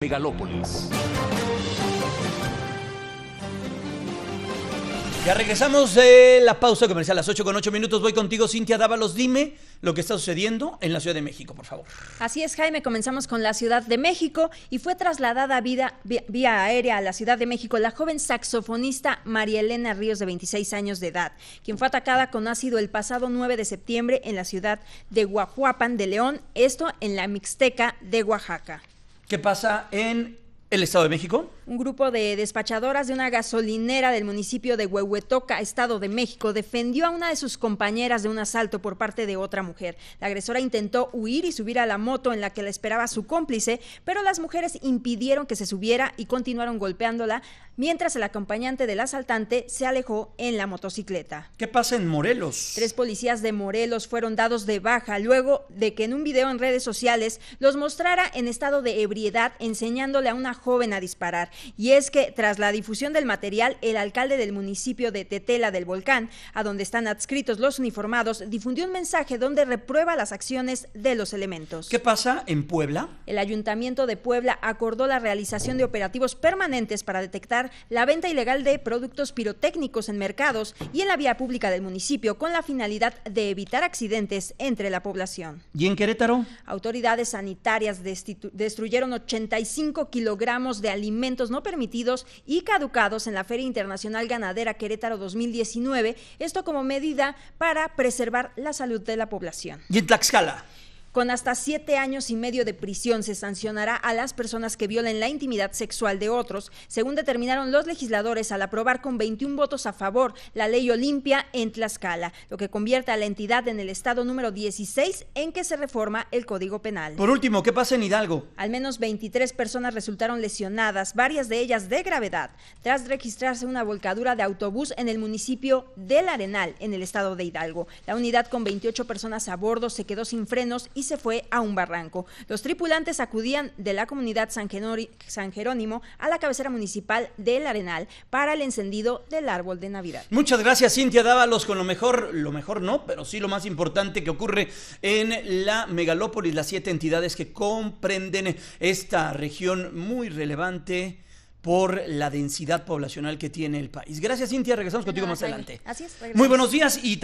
Megalópolis. Ya regresamos de la pausa comercial a las 8 con 8 minutos. Voy contigo, Cintia Dávalos. Dime lo que está sucediendo en la Ciudad de México, por favor. Así es, Jaime. Comenzamos con la Ciudad de México y fue trasladada a vida, vía, aérea a la Ciudad de México la joven saxofonista María Elena Ríos, de 26 años de edad, quien fue atacada con ácido el pasado 9 de septiembre en la ciudad de Huajuapan de León, esto en la Mixteca de Oaxaca. ¿Qué pasa en ¿El Estado de México? Un grupo de despachadoras de una gasolinera del municipio de Huehuetoca, Estado de México, defendió a una de sus compañeras de un asalto por parte de otra mujer. La agresora intentó huir y subir a la moto en la que la esperaba su cómplice, pero las mujeres impidieron que se subiera y continuaron golpeándola, mientras el acompañante del asaltante se alejó en la motocicleta. ¿Qué pasa en Morelos? Tres policías de Morelos fueron dados de baja luego de que en un video en redes sociales los mostrara en estado de ebriedad enseñándole a una joven a disparar. Y es que tras la difusión del material, el alcalde del municipio de Tetela del Volcán, a donde están adscritos los uniformados, difundió un mensaje donde reprueba las acciones de los elementos. ¿Qué pasa en Puebla? El ayuntamiento de Puebla acordó la realización de operativos permanentes para detectar la venta ilegal de productos pirotécnicos en mercados y en la vía pública del municipio con la finalidad de evitar accidentes entre la población. ¿Y en Querétaro? Autoridades sanitarias destruyeron 85 kilogramos de alimentos no permitidos y caducados en la Feria Internacional Ganadera Querétaro 2019, esto como medida para preservar la salud de la población. Con hasta siete años y medio de prisión se sancionará a las personas que violen la intimidad sexual de otros, según determinaron los legisladores al aprobar con 21 votos a favor la ley Olimpia en Tlaxcala, lo que convierte a la entidad en el estado número 16 en que se reforma el Código Penal. Por último, ¿qué pasa en Hidalgo? Al menos 23 personas resultaron lesionadas, varias de ellas de gravedad, tras registrarse una volcadura de autobús en el municipio del Arenal, en el estado de Hidalgo. La unidad con 28 personas a bordo se quedó sin frenos y se fue a un barranco. Los tripulantes acudían de la comunidad San, Jerónimo a la cabecera municipal del Arenal para el encendido del árbol de Navidad. Muchas gracias, Cintia Dávalos, con lo mejor, lo mejor no, pero sí lo más importante que ocurre en la megalópolis, las siete entidades que comprenden esta región muy relevante por la densidad poblacional que tiene el país. Gracias, Cintia. Regresamos contigo más adelante. Muy buenos días y